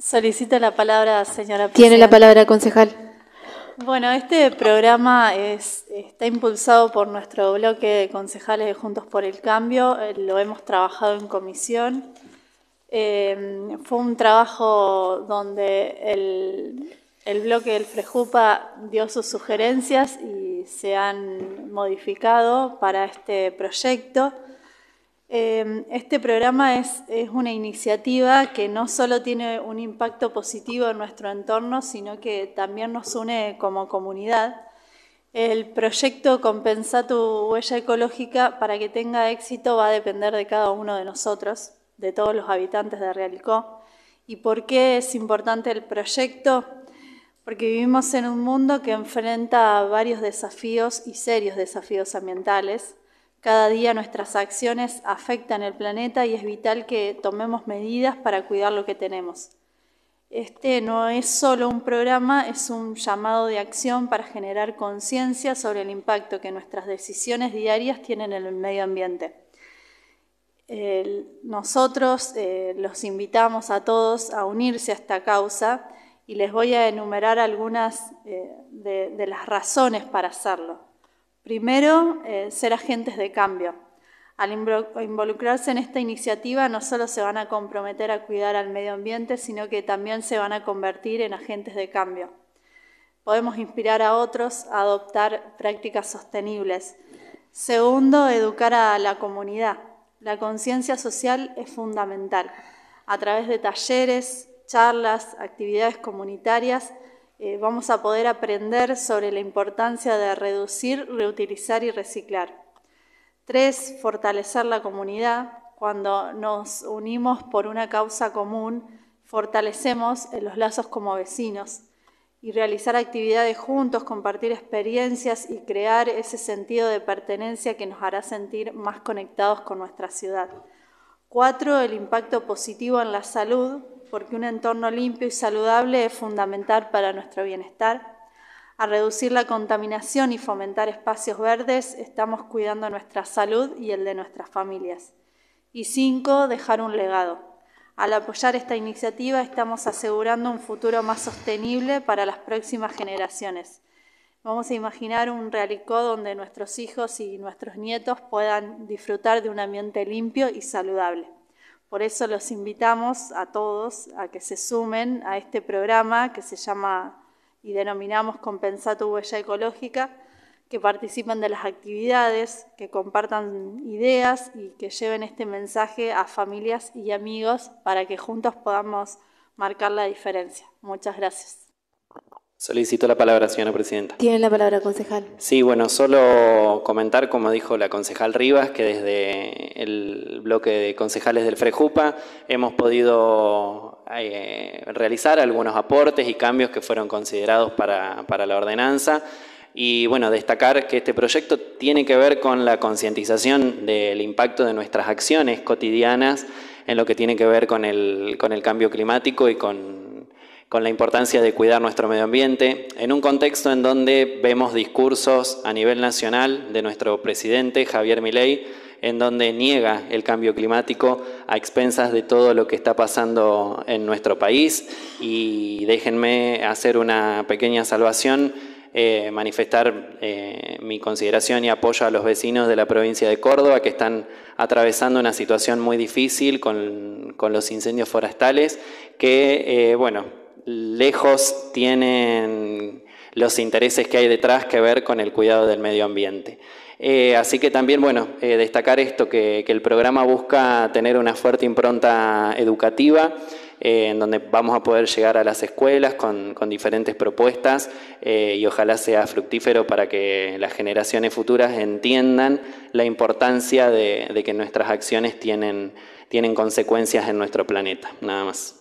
Solicito la palabra, señora. Presidenta. Tiene la palabra, concejal. Bueno, este programa está impulsado por nuestro bloque de concejales de Juntos por el Cambio, eh, lo hemos trabajado en comisión. Eh, fue un trabajo donde el bloque del Frejupa dio sus sugerencias y se han modificado para este proyecto. Em, este programa es, es, una iniciativa que no solo tiene un impacto positivo en nuestro entorno, sino que también nos une como comunidad. El proyecto Compensa tu huella ecológica para que tenga éxito va a depender de cada uno de nosotros, de todos los habitantes de Realicó. ¿Y por qué es importante el proyecto? Porque vivimos en un mundo que enfrenta varios desafíos y serios desafíos ambientales cada día nuestras acciones afectan el planeta y es vital que tomemos medidas para cuidar lo que tenemos. Este no es solo un programa, es un llamado de acción para generar conciencia sobre el impacto que nuestras decisiones diarias tienen en el medio ambiente. nosotros eh, los invitamos a todos a unirse a esta causa y les voy a enumerar algunas eh, de las razones para hacerlo. Primero, eh, ser agentes de cambio. Al involucrarse en esta iniciativa no solo se van a comprometer a cuidar al medio ambiente, sino que también se van a convertir en agentes de cambio. Podemos inspirar a otros a adoptar prácticas sostenibles. Segundo, educar a la comunidad. La conciencia social es fundamental. A través de talleres, charlas, actividades comunitarias, eh, vamos a poder aprender sobre la importancia de reducir, reutilizar y reciclar. Tres, fortalecer la comunidad. Cuando nos unimos por una causa común, fortalecemos los lazos como vecinos y realizar actividades juntos, compartir experiencias y crear ese sentido de pertenencia que nos hará sentir más conectados con nuestra ciudad. Cuatro, el impacto positivo en la salud, porque un entorno limpio y saludable es fundamental para nuestro bienestar. A reducir la contaminación y fomentar espacios verdes, estamos cuidando nuestra salud y el de nuestras familias. Y cinco, dejar un legado. Al apoyar esta iniciativa estamos asegurando un futuro más sostenible para las próximas generaciones. Vamos a imaginar un realicó donde nuestros hijos y nuestros nietos puedan disfrutar de un ambiente limpio y saludable. Por eso los invitamos a todos a que se sumen a este programa que se llama y denominamos Compensar tu huella ecológica, que participen de las actividades, que compartan ideas y que lleven este mensaje a familias y amigos para que juntos podamos marcar la diferencia. Muchas gracias. Solicito la palabra, señora presidenta. Tiene la palabra, concejal. Sí, bueno, solo comentar, como dijo la concejal Rivas, que desde el bloque de concejales del Frejupa hemos podido eh, realizar algunos aportes y cambios que fueron considerados para, para la ordenanza. Y bueno, destacar que este proyecto tiene que ver con la concientización del impacto de nuestras acciones cotidianas en lo que tiene que ver con el, con el cambio climático y con con la importancia de cuidar nuestro medio ambiente, en un contexto en donde vemos discursos a nivel nacional de nuestro presidente Javier Milei, en donde niega el cambio climático a expensas de todo lo que está pasando en nuestro país. Y déjenme hacer una pequeña salvación, eh, manifestar eh, mi consideración y apoyo a los vecinos de la provincia de Córdoba que están atravesando una situación muy difícil con, los incendios forestales que, eh, bueno, lejos tienen los intereses que hay detrás que ver con el cuidado del medio ambiente. Eh, así que también, bueno, eh, destacar esto, que, el programa busca tener una fuerte impronta educativa, eh, en donde vamos a poder llegar a las escuelas con, diferentes propuestas y ojalá sea fructífero para que las generaciones futuras entiendan la importancia de, que nuestras acciones tienen, tienen consecuencias en nuestro planeta. Nada más.